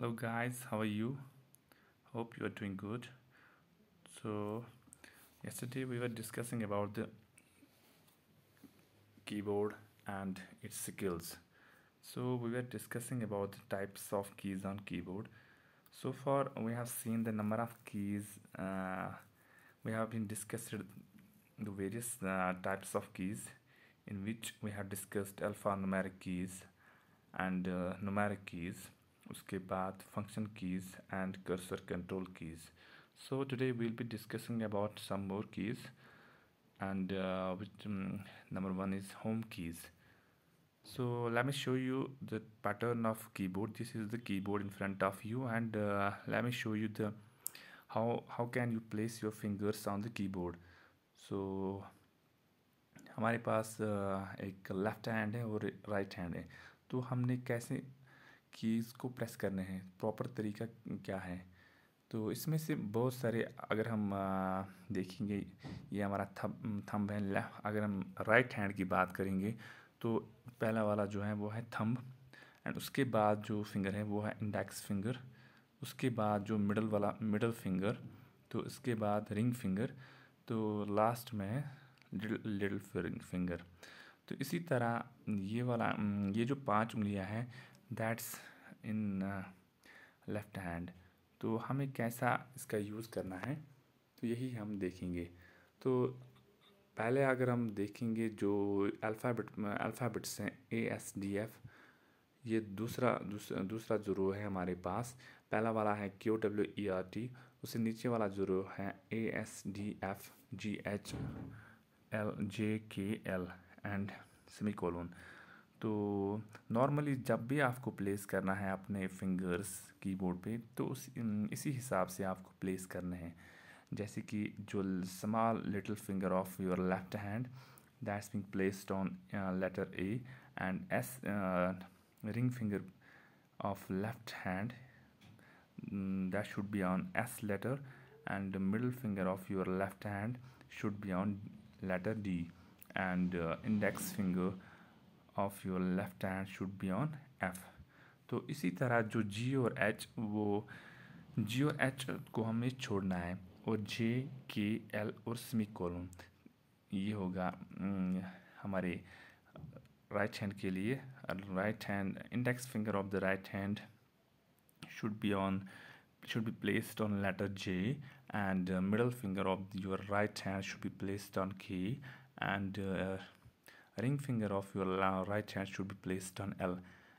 hello guys how are you hope you are doing good so yesterday we were discussing about the keyboard and its skills so we were discussing about the types of keys on keyboard so far we have seen the number of keys uh, we have been discussed the various uh, types of keys in which we have discussed alphanumeric keys and uh, numeric keys उसके बाद function keys and cursor control keys so today will be discussing about some more keys and number one is home keys so let me show you the pattern of keyboard this is the keyboard in front of you and let me show you the how how can you place your fingers on the keyboard so हमारे पास uh, एक left hand है और right hand है तो हमने कैसे keys को प्रेस करने हैं प्रॉपर तरीका क्या है तो इसमें से बहुत सारे अगर हम देखेंगे ये हमारा थम थम्ब है लेफ्ट अगर हम राइट हैंड की बात करेंगे तो पहला वाला जो है वो है थम्ब एंड उसके बाद जो फिंगर है वो है इंडेक्स फिंगर उसके बाद जो मिडल वाला मिडल फिंगर तो इसके बाद रिंग फिंगर तो लास्ट में है लिडल फिंगर तो इसी तरह ये वाला ये जो पांच उंगलियां हैं दैट्स इन लेफ़्ट हैंड तो हमें कैसा इसका यूज़ करना है तो यही हम देखेंगे तो पहले अगर हम देखेंगे जो अल्फ़ाबेट अल्फ़ाबेट्स हैं ए एस डी एफ़ ये दूसरा दूसरा दूसरा ज़रूर है हमारे पास पहला वाला है Q W E R T उससे नीचे वाला ज़रूर है A S D F G H L J K L and semicolon तो नॉर्मली जब भी आपको प्लेस करना है अपने फिंगर्स कीबोर्ड पे तो उस इसी हिसाब से आपको प्लेस करने हैं जैसे कि जो small little finger of your left hand that's been placed on letter A and S ring finger of left hand that should be on S letter and middle finger of your left hand should be on letter D and index finger of your left hand should be on F तो इसी तरह जो जी और H वो जी और H को हमें छोड़ना है और जे के एल और स्मिक कॉलम ये होगा हमारे राइट हैंड के लिए right hand index finger of the right hand should be on should be placed on letter J and middle finger of your right hand should be placed on K and ring finger of your right hand should be placed on L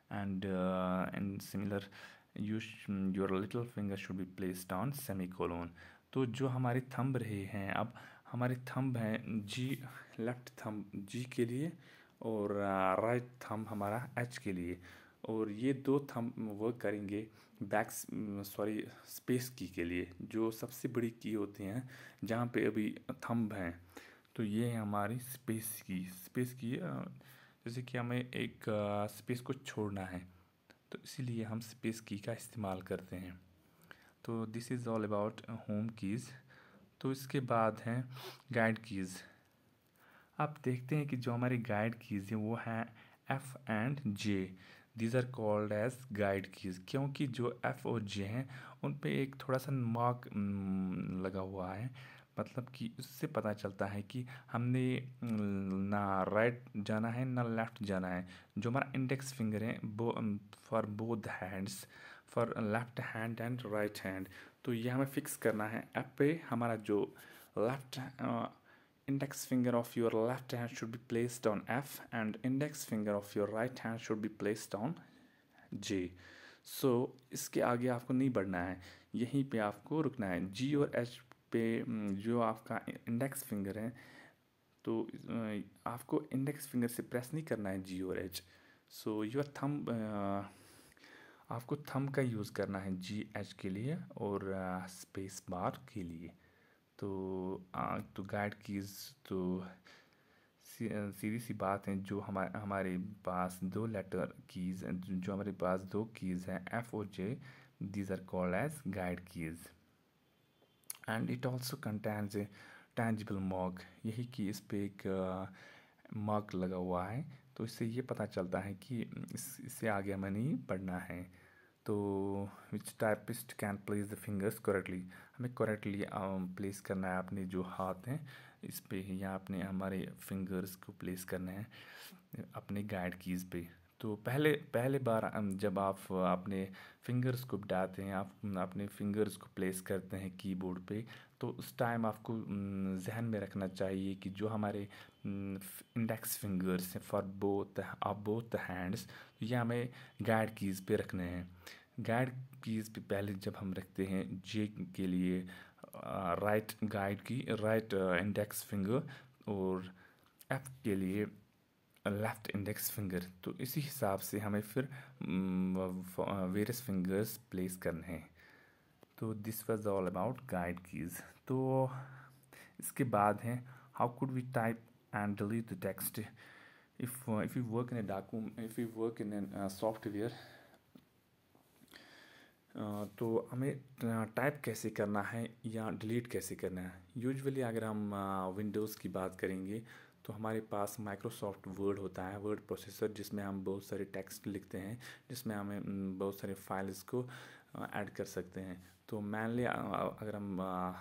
and uh, and similar you your little finger should be placed on semicolon तो जो हमारी thumb रहे हैं अब हमारे thumb हैं G left thumb G के लिए और right thumb हमारा H के लिए और ये दो thumb work करेंगे बैक सॉरी स्पेस की के लिए जो सबसे बड़ी की होती हैं जहाँ पे अभी थंब हैं तो ये है हमारी स्पेस की स्पेस की जैसे कि हमें एक स्पेस को छोड़ना है तो इसीलिए हम स्पेस की का इस्तेमाल करते हैं तो this is all about home keys तो इसके बाद हैं गाइड कीज़ आप देखते हैं कि जो हमारे गाइड कीज़ हैं वो हैं F and J these are called as guide keys क्योंकि जो एफ़ और जे हैं उन पे एक थोड़ा सा मार्क लगा हुआ है मतलब कि उससे पता चलता है कि हमने ना राइट जाना है ना लेफ़्ट जाना है जो हमारा इंडेक्स फिंगर है बो for both hands for left hand and right hand तो ये हमें फ़िक्स करना है ऐप पे हमारा जो left uh, index finger of your left hand should be placed on F and index finger of your right hand should be placed on G. So so, इसके आगे आपको नहीं बढ़ना है यहीं पे आपको रुकना है G और H पे जो आपका इंडेक्स फिंगर है तो आपको इंडेक्स फिंगर से प्रेस नहीं करना है जी और एच सो योर थम आपको थम का यूज़ करना है जी एच के लिए और स्पेस बार के लिए तो तो गाइड कीज़ तो सीधी सी बात है जो हमारे हमारे पास दो लेटर कीज़ जो हमारे पास दो कीज़ हैं एफ़ और J these are called as guide keys and it also contains a tangible mark यही कि इस पर एक मार्क लगा हुआ है तो इससे ये पता चलता है कि इससे आगे हमें नहीं पढ़ना है तो which typist can place the fingers correctly हमें करेक्टली प्लेस करना है अपने जो हाथ हैं इस पर या अपने हमारे फिंगर्स को प्लेस करना है अपने गाइड कीज़ पे तो पहले पहले बार जब आप अपने फिंगर्स को बिटाते हैं आप अपने फिंगर्स को प्लेस करते हैं कीबोर्ड पे तो उस टाइम आपको जहन में रखना चाहिए कि जो हमारे इंडेक्स फिंगर्स हैं फॉर बोथ आप बोथ हैंड्स ये हमें गाइड कीज़ पे रखने हैं गाइड कीज़ पे पहले जब हम रखते हैं जे के लिए राइट गाइड की राइट इंडेक्स फिंगर और एफ के लिए लेफ़्ट इंडेक्स फिंगर तो इसी हिसाब से हमें फिर वेरियस फिंगर्स प्लेस करने हैं तो this was all about guide keys तो इसके बाद हैं how could we type and delete the text if if you work in a document if you work in a software तो हमें टाइप uh, कैसे करना है या डिलीट कैसे करना है यूजुअली अगर हम विंडोज़ uh, की बात करेंगे तो हमारे पास माइक्रोसॉफ्ट वर्ड होता है वर्ड प्रोसेसर जिसमें हम बहुत सारे टेक्स्ट लिखते हैं जिसमें हमें बहुत सारे फाइल्स को ऐड कर सकते हैं तो मैनली अगर हम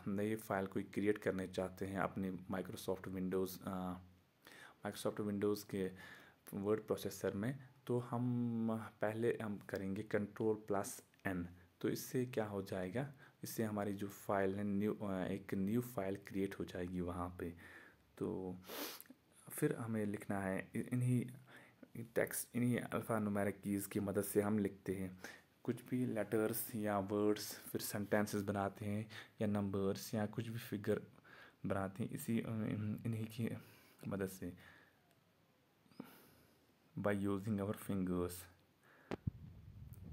नई फाइल कोई क्रिएट करने चाहते हैं अपने माइक्रोसॉफ्ट विंडोज़ माइक्रोसॉफ्ट विंडोज़ के वर्ड प्रोसेसर में तो हम पहले हम करेंगे कंट्रोल प्लस एन तो इससे क्या हो जाएगा इससे हमारी जो फाइल है न्यू एक न्यू फाइल क्रिएट हो जाएगी वहाँ पे तो फिर हमें लिखना है इन्हीं टेक्स्ट इन्हीं अल्फा अल्फ़ानुमेरिक कीज़ की मदद से हम लिखते हैं कुछ भी लेटर्स या वर्ड्स फिर सेंटेंसेस बनाते हैं या नंबर्स या कुछ भी फिगर बनाते हैं इसी इन्हीं की मदद से बाय यूजिंग आवर फिंगर्स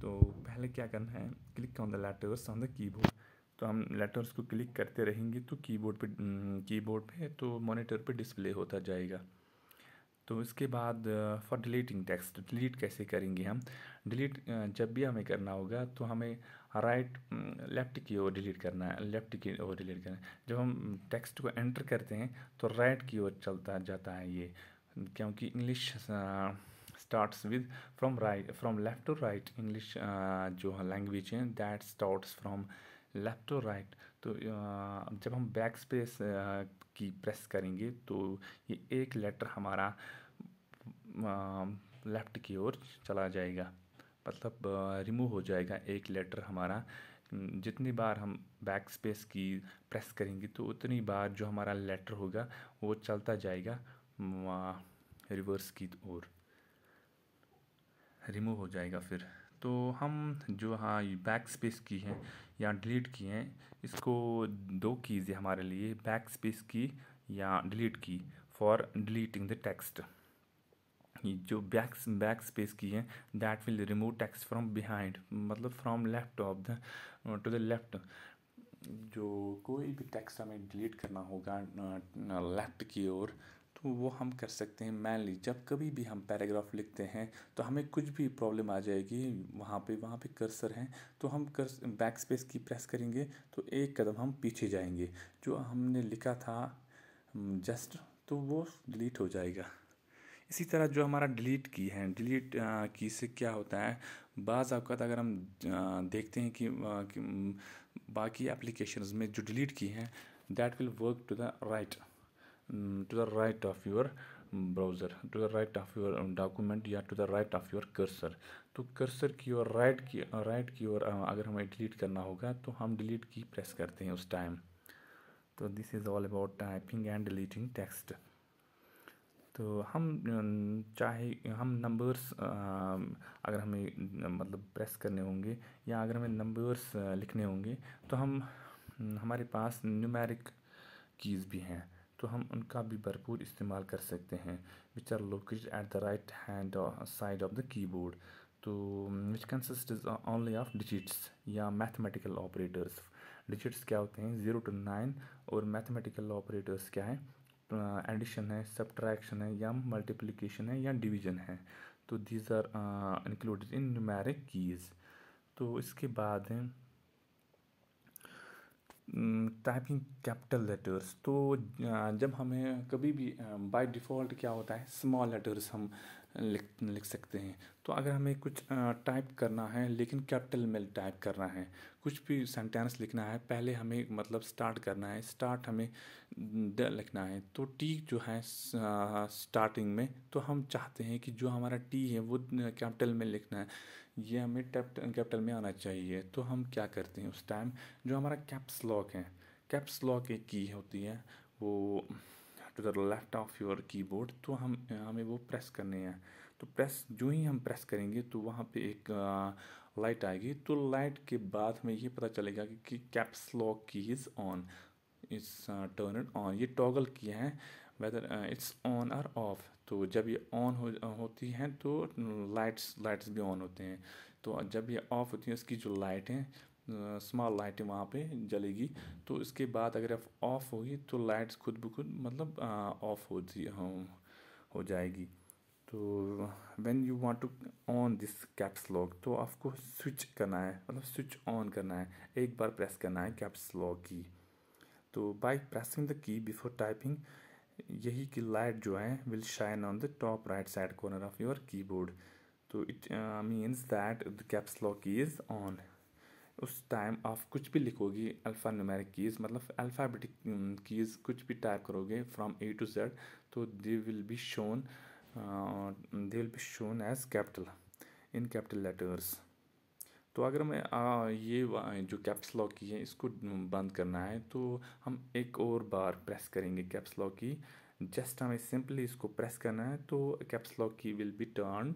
तो पहले क्या करना है click on the letters on the keyboard तो हम लेटर्स को क्लिक करते रहेंगे तो कीबोर्ड पे कीबोर्ड पे तो मॉनिटर पे डिस्प्ले होता जाएगा तो इसके बाद फॉर डिलीटिंग टेक्स्ट डिलीट कैसे करेंगे हम डिलीट जब भी हमें करना होगा तो हमें राइट लेफ़्ट की ओर डिलीट करना है लेफ़्ट की ओर डिलीट करना है जब हम टेक्स्ट को एंटर करते हैं तो राइट की ओर चलता जाता है ये क्योंकि English starts with from right from left to right English जो लैंग्वेज है दैट स्टार्ट्स फ्रॉम लेफ़्ट और राइट तो जब हम बैक स्पेस की प्रेस करेंगे तो ये एक लेटर हमारा लेफ़्ट की ओर चला जाएगा मतलब रिमूव हो जाएगा एक लेटर हमारा जितनी बार हम बैक स्पेस की प्रेस करेंगे तो उतनी बार जो हमारा लेटर होगा वो चलता जाएगा रिवर्स की ओर रिमूव हो जाएगा फिर तो हम जो हाँ बैक स्पेस की है या डिलीट की हैं इसको दो कीज़ है हमारे लिए बैक स्पेस की या delete key for deleting the text जो बैक बैक स्पेस की है that will remove text from behind मतलब from left of the to the left जो कोई भी टेक्स्ट हमें डिलीट करना होगा लेफ्ट की ओर वो हम कर सकते हैं मैनली जब कभी भी हम पैराग्राफ लिखते हैं तो हमें कुछ भी प्रॉब्लम आ जाएगी वहाँ पे वहाँ पे कर्सर हैं तो हम कर बैक स्पेस की प्रेस करेंगे तो एक कदम हम पीछे जाएंगे जो हमने लिखा था जस्ट तो वो डिलीट हो जाएगा इसी तरह जो हमारा डिलीट की है डिलीट की से क्या होता है बाज़ अवकात अगर हम देखते हैं कि, कि बाकी एप्लीकेशन में जो डिलीट की हैं that will work to the right to the right of your browser to the right of your document या to the right of your cursor तो cursor की ओर right की right की ओर अगर हमें delete करना होगा तो हम delete की press करते हैं उस time तो this is all about typing and deleting text तो हम चाहे हम नंबर्स अगर हमें मतलब प्रेस करने होंगे या अगर हमें नंबर्स लिखने होंगे तो हम हमारे पास न्यूमेरिक कीज़ भी हैं तो हम उनका भी भरपूर इस्तेमाल कर सकते हैं which are located at the right hand side of the keyboard तो which consist is only of digits या मैथमेटिकल ऑपरेटर्स डिजिट्स क्या होते हैं ज़ीरो टू नाइन और मैथमेटिकल ऑपरेटर्स क्या uh, है एडिशन है सब्ट्रैक्शन है या मल्टीप्लिकेशन है या डिवीजन है तो these are included in numeric keys तो इसके बाद हैं टाइपिंग कैपिटल लेटर्स तो जब हमें कभी भी बाय डिफ़ॉल्ट क्या होता है स्मॉल लेटर्स हम लिख लिख सकते हैं तो अगर हमें कुछ टाइप करना है लेकिन कैपिटल में टाइप करना है कुछ भी सेंटेंस लिखना है पहले हमें मतलब स्टार्ट करना है स्टार्ट हमें ड लिखना है तो टी जो है स्टार्टिंग में तो हम चाहते हैं कि जो हमारा टी है वो कैपिटल में लिखना है ये हमें कैपिटल में आना चाहिए तो हम क्या करते हैं उस टाइम जो हमारा कैप्स लॉक है कैप्स लॉक एक की होती है वो to the left of your keyboard तो हम हमें वो प्रेस करने हैं तो प्रेस जो ही हम प्रेस करेंगे तो वहाँ पे एक लाइट आएगी तो लाइट के बाद हमें ये पता चलेगा कि caps lock key is on is turn on ये टॉगल की है वेदर इट्स ऑन और ऑफ तो जब ये ऑन हो होती हैं तो लाइट्स लाइट्स भी ऑन होते हैं तो जब ये ऑफ होती हैं उसकी जो लाइट हैं स्मॉल लाइटें वहाँ पे जलेगी तो इसके बाद अगर आप ऑफ होगी तो लाइट्स खुद ब खुद मतलब ऑफ हो हो जाएगी तो when you want to on this caps lock तो आपको स्विच करना है मतलब स्विच ऑन करना है एक बार प्रेस करना है कैप्स लॉक की तो by pressing the key before typing यही की लाइट जो है will shine on the top right side corner of your keyboard तो it means that the caps lock key is on उस time आप कुछ भी लिखोगी अल्फ़ा न्यूमेरिक कीज़ मतलब अल्फ़ाबेटिक कीज़ um, कुछ भी टाइप करोगे फ्रॉम ए टू जेड तो they will be shown they will be shown as capital in capital letters तो अगर हमें ये जो कैप्स लॉक की है इसको बंद करना है तो हम एक और बार प्रेस करेंगे कैप्स लॉक की जस्ट हमें सिंपली इसको प्रेस करना है तो caps lock key will be turn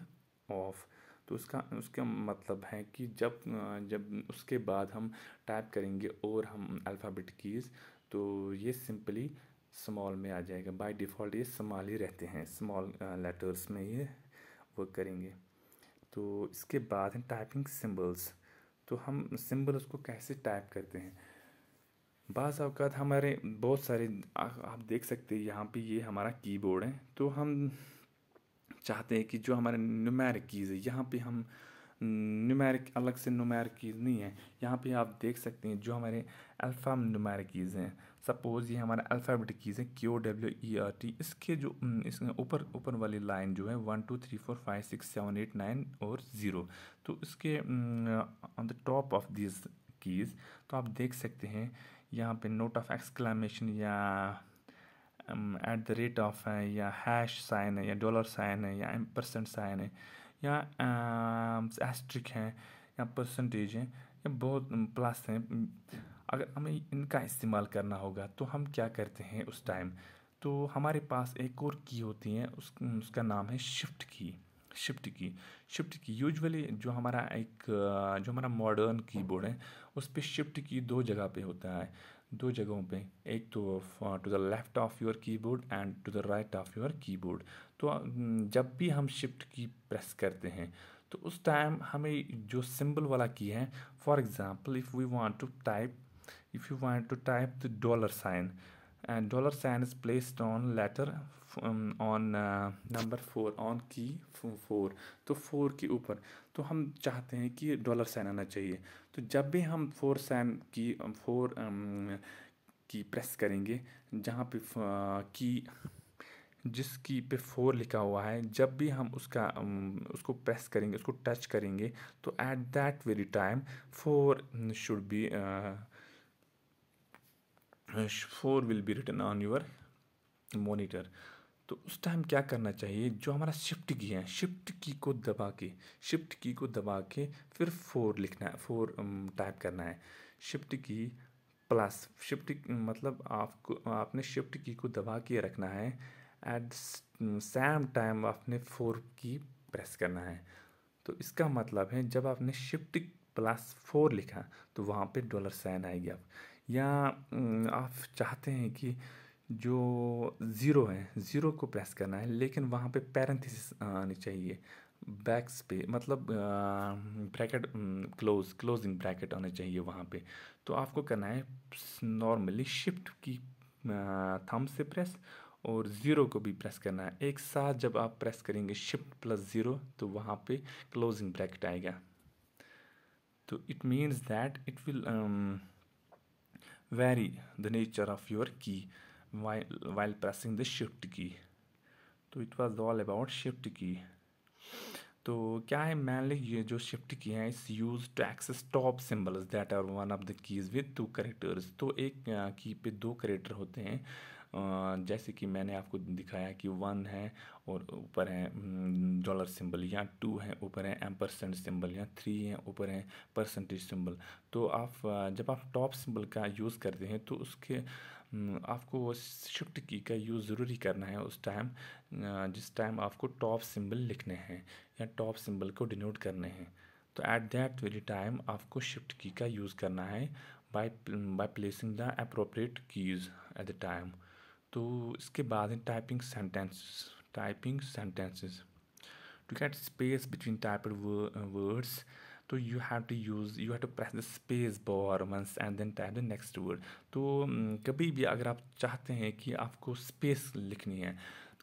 off तो उसका उसका मतलब है कि जब जब उसके बाद हम टाइप करेंगे और हम अल्फ़ाबेट कीज़ तो ये सिंपली स्मॉल में आ जाएगा बाय डिफ़ॉल्ट ये स्मॉल ही रहते हैं स्मॉल लेटर्स में ये वर्क करेंगे तो इसके बाद हैं टाइपिंग सिम्बल्स तो हम सिम्बल्स को कैसे टाइप करते हैं बास अवकात हमारे बहुत सारे आप देख सकते हैं यहाँ पे ये हमारा कीबोर्ड है तो हम चाहते हैं कि जो हमारे न्यूमेरिक कीज़ है यहाँ पे हम न्यूमेरिक अलग से न्यूमेरिक कीज़ नहीं है यहाँ पे आप देख सकते हैं जो हमारे अल्फ़ा न्यूमेरिक कीज़ हैं सपोज़ ये हमारा अल्फ़ाबेटिक कीज़ है Q W E R T इसके जो इसमें ऊपर ऊपर वाली लाइन जो है one two three four five six seven eight nine और ज़ीरो तो इसके on the top of this keys तो आप देख सकते हैं यहाँ पे नोट ऑफ एक्सक्लामेशन या एट द रेट ऑफ है या हैश साइन है या डॉलर साइन है या परसेंट uh, साइन है या एस्ट्रिक है या परसेंटेज है या बहुत प्लस हैं अगर हमें इनका इस्तेमाल करना होगा तो हम क्या करते हैं उस टाइम तो हमारे पास एक और की होती है उस उसका नाम है शिफ्ट की शिफ्ट की शिफ्ट की यूजुअली जो हमारा एक जो हमारा मॉडर्न कीबोर्ड है उस पर शिफ्ट की दो जगह पे होता है दो जगहों पे एक तो to the left of your keyboard and to the right of your keyboard तो जब भी हम शिफ्ट की प्रेस करते हैं तो उस टाइम हमें जो सिंबल वाला की है for example if we want to type if you want to type the dollar sign and dollar sign is placed on letter um, on uh, number four on key four तो four के ऊपर तो हम चाहते हैं कि dollar sign आना चाहिए तो जब भी हम four sign key four um, um, key press करेंगे जहाँ पे uh, की जिस की पे फोर लिखा हुआ है जब भी हम उसका um, उसको प्रेस करेंगे उसको टच करेंगे तो at that very time four should be four will be return on your monitor तो उस टाइम क्या करना चाहिए जो हमारा शिफ्ट की है शिफ्ट की को दबा के शिफ्ट की को दबा के फिर फोर लिखना है फोर टाइप um, करना है शिफ्ट की प्लस शिफ्ट मतलब आपको आपने शिफ्ट की को दबा के रखना है एट सेम टाइम आपने फोर की प्रेस करना है तो इसका मतलब है जब आपने शिफ्ट प्लस फोर लिखा तो वहाँ पे डॉलर साइन आएगी आप या आप चाहते हैं कि जो ज़ीरो है ज़ीरो को प्रेस करना है लेकिन वहाँ पे पैरेंथिस आनी चाहिए बैक्स पे मतलब ब्रैकेट क्लोज क्लोजिंग ब्रैकेट आना चाहिए वहाँ पे तो आपको करना है नॉर्मली शिफ्ट की थम से प्रेस और ज़ीरो को भी प्रेस करना है एक साथ जब आप प्रेस करेंगे शिफ्ट प्लस ज़ीरो तो वहाँ पे क्लोजिंग ब्रैकेट आएगा तो it means that it will vary the nature of your key while, while pressing the shift key तो it was all about shift key तो क्या है मैनली ये जो शिफ्ट की है is use to access top symbols that are one of the keys with two characters तो एक की uh, पे दो करेक्टर होते हैं जैसे कि मैंने आपको दिखाया कि वन है और ऊपर है डॉलर सिंबल या टू है ऊपर है एम परसेंट सिंबल या थ्री है ऊपर है परसेंटेज सिंबल तो आप जब आप टॉप सिंबल का यूज़ करते हैं तो उसके आपको वो शिफ्ट की का यूज़ ज़रूरी करना है उस टाइम जिस टाइम आपको टॉप सिंबल लिखने हैं या टॉप सिंबल को डिनोट करने हैं तो ऐट दैट वेरी टाइम आपको शिफ्ट की का यूज़ करना है by by placing the appropriate keys at the time तो इसके बाद है typing sentence typing sentences to get space between typed words तो you have to use you have to press the space bar once and then type the next word तो mm, कभी भी अगर आप चाहते हैं कि आपको स्पेस लिखनी है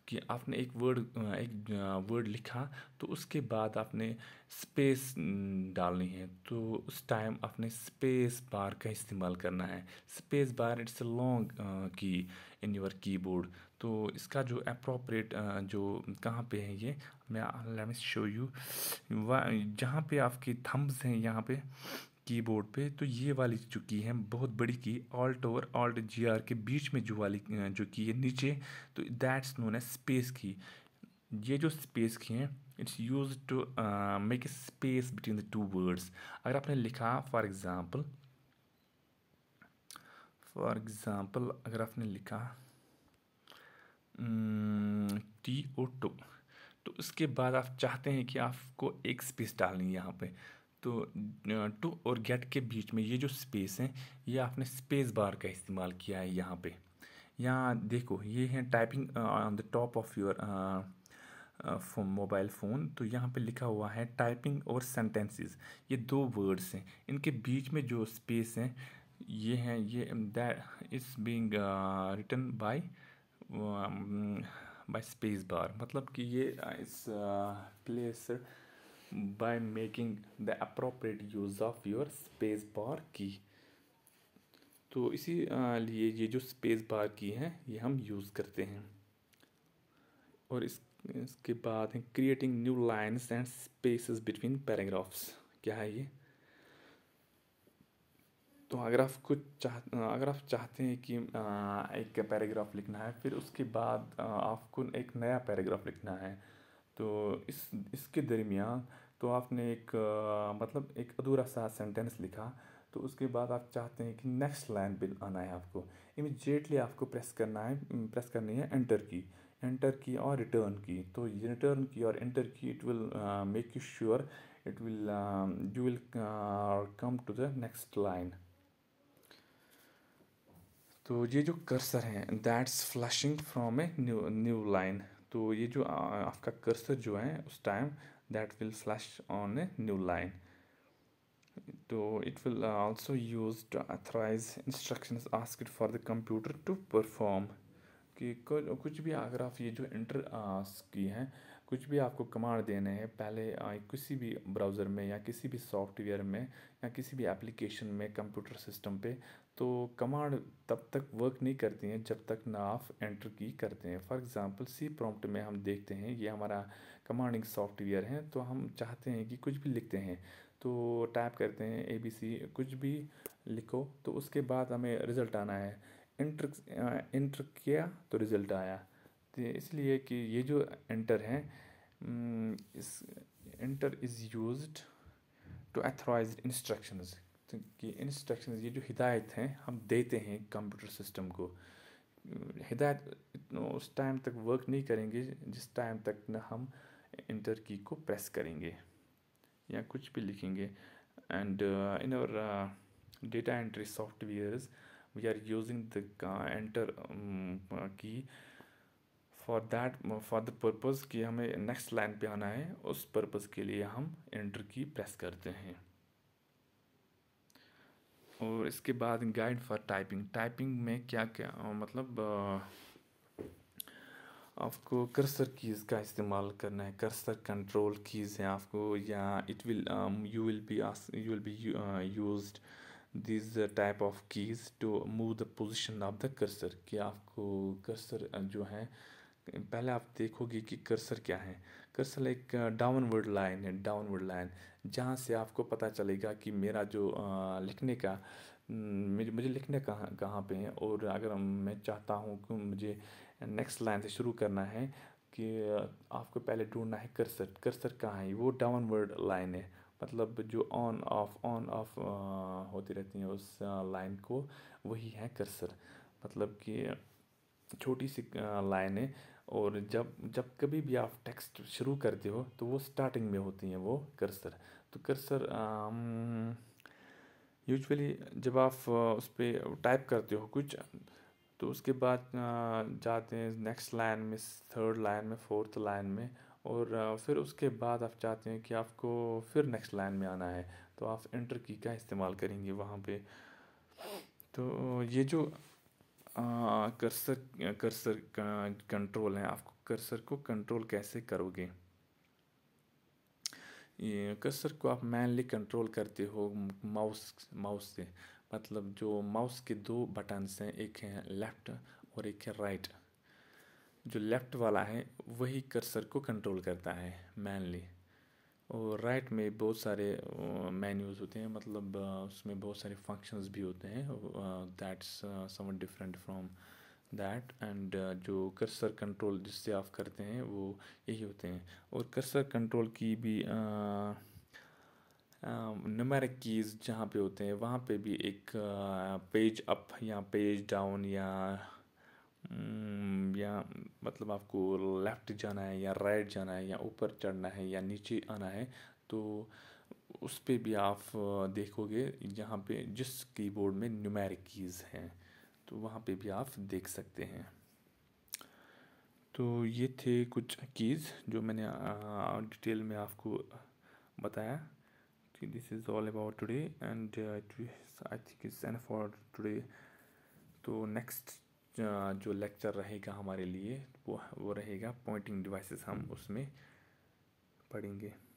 कि आपने एक वर्ड एक वर्ड लिखा तो उसके बाद आपने स्पेस डालनी है तो उस टाइम आपने स्पेस बार का इस्तेमाल करना है space bar it's a long key in your keyboard तो इसका जो अप्रोप्रिएट जो कहाँ पे है ये मैं लेट मी शो यू जहाँ पे आपकी थम्स हैं यहाँ पे कीबोर्ड पे तो ये वाली जो की है बहुत बड़ी की ऑल्ट और ऑल्ट जी आर के बीच में जो वाली जो की है नीचे तो दैट्स नोन है स्पेस की ये जो स्पेस की है it's use to make a space between the two words अगर आपने लिखा फॉर एग्ज़ाम्पल फॉर एग्ज़ाम्पल अगर आपने लिखा टी ओ टू तो उसके बाद आप चाहते हैं कि आपको एक स्पेस डालनी है यहाँ पे तो टू और गेट के बीच में ये जो स्पेस है ये आपने स्पेस बार का इस्तेमाल किया है यहाँ पे यहाँ देखो ये है typing on the top of your mobile phone तो यहाँ पे लिखा हुआ है टाइपिंग और सेंटेंसेस ये दो वर्ड्स हैं इनके बीच में जो स्पेस हैं ये हैं ये that is being written by by space bar मतलब कि ये इस प्लेसर uh, by making the appropriate use of your space bar key तो इसी लिए ये जो स्पेस बार की है ये हम यूज़ करते हैं और इस इसके बाद है creating new lines and spaces between paragraphs क्या है ये तो अगर आप कुछ चाह अगर आप चाहते हैं कि एक पैराग्राफ लिखना है फिर उसके बाद आपको एक नया पैराग्राफ लिखना है तो इस इसके दरमियान तो आपने एक मतलब एक अधूरा सा सेंटेंस लिखा तो उसके बाद आप चाहते हैं कि नेक्स्ट लाइन पे आना है आपको इमिजिएटली आपको प्रेस करना है प्रेस करनी है एंटर की एंटर की और रिटर्न की तो ये रिटर्न की और enter key it will make you sure it will you will come to the next line तो ये जो कर्सर है that's flushing from a new new line तो ये जो आपका कर्सर जो है उस time that will flash on a new line तो it will also use to authorize instruction asked for the computer to perform कि कुछ भी अगर आप ये जो इंटर की हैं कुछ भी आपको कमांड देने हैं पहले किसी भी ब्राउज़र में या किसी भी सॉफ्टवेयर में या किसी भी एप्लीकेशन में कंप्यूटर सिस्टम पे तो कमांड तब तक वर्क नहीं करती हैं जब तक ना आप एंटर की करते हैं फॉर एग्ज़ाम्पल सी प्रॉम्प्ट में हम देखते हैं ये हमारा कमांडिंग सॉफ्टवेयर है तो हम चाहते हैं कि कुछ भी लिखते हैं तो टाइप करते हैं ए बी सी कुछ भी लिखो तो उसके बाद हमें रिज़ल्ट आना है इंटर इंटर किया तो रिज़ल्ट आया तो इसलिए कि ये जो इंटर है इस एंटर इज़ यूज़ टू तो एथोराइज इंस्ट्रक्शंस की इंस्ट्रक्शन ये जो हिदायत हैं हम देते हैं कंप्यूटर सिस्टम को हिदायत उस टाइम तक वर्क नहीं करेंगे जिस टाइम तक ना हम इंटर की को प्रेस करेंगे या कुछ भी लिखेंगे एंड इन और data entry softwares we are using the enter key for that for the purpose कि हमें नेक्स्ट लाइन पे आना है उस पर्पज़ के लिए हम इंटर की प्रेस करते हैं और इसके बाद गाइड फॉर टाइपिंग टाइपिंग में क्या क्या मतलब आपको कर्सर कीज़ का इस्तेमाल करना है कर्सर कंट्रोल कीज़ हैं आपको या it will you will be you will be used this type of keys to move the position of the cursor कि आपको कर्सर जो है पहले आप देखोगे कि कर्सर क्या है कर्सल एक डाउनवर्ड लाइन है डाउनवर्ड लाइन जहाँ से आपको पता चलेगा कि मेरा जो लिखने का मुझे मुझे लिखने कहाँ कहाँ पे है और अगर मैं चाहता हूँ कि मुझे नेक्स्ट लाइन से शुरू करना है कि आपको पहले ढूंढना है कर्सर कर्सर कहाँ है वो डाउनवर्ड लाइन है मतलब जो ऑन ऑफ ऑन ऑफ होती रहती हैं उस लाइन को वही है कर्सर मतलब कि छोटी सी लाइन है और जब जब कभी भी आप टेक्स्ट शुरू करते हो तो वो स्टार्टिंग में होती हैं वो कर्सर तो कर्सर यूजुअली जब आप उस पर टाइप करते हो कुछ तो उसके बाद जाते हैं नेक्स्ट लाइन में थर्ड लाइन में फोर्थ लाइन में और फिर उसके बाद आप चाहते हैं कि आपको फिर नेक्स्ट लाइन में आना है तो आप इंटर की का इस्तेमाल करेंगे वहाँ पे तो ये जो कर्सर कर्सर कंट्रोल है आपको कर्सर को कंट्रोल कैसे करोगे ये कर्सर को आप मैनली कंट्रोल करते हो माउस माउस से मतलब जो माउस के दो बटन्स हैं एक है लेफ़्ट और एक है राइट जो लेफ़्ट वाला है वही कर्सर को कंट्रोल करता है मैनली और राइट में बहुत सारे मेन्यूज़ होते हैं मतलब उसमें बहुत सारे फंक्शंस भी होते हैं that's something different from that and uh, जो कर्सर कंट्रोल जिससे आप करते हैं वो यही होते हैं और कर्सर कंट्रोल की भी नंबरिक कीज़ जहाँ पे होते हैं वहाँ पे भी एक पेज अप या पेज डाउन या mm, या मतलब आपको लेफ़्ट जाना है या राइट जाना है या ऊपर चढ़ना है या नीचे आना है तो उस पर भी आप देखोगे यहाँ पे जिस कीबोर्ड में न्यूमेरिक कीज़ हैं तो वहाँ पे भी आप देख सकते हैं तो ये थे कुछ कीज़ जो मैंने डिटेल में आपको बताया कि this is all about today and I think is an for today तो नेक्स्ट uh, जो लेक्चर रहेगा हमारे लिए वो वो रहेगा पॉइंटिंग डिवाइसेस हम उसमें पढ़ेंगे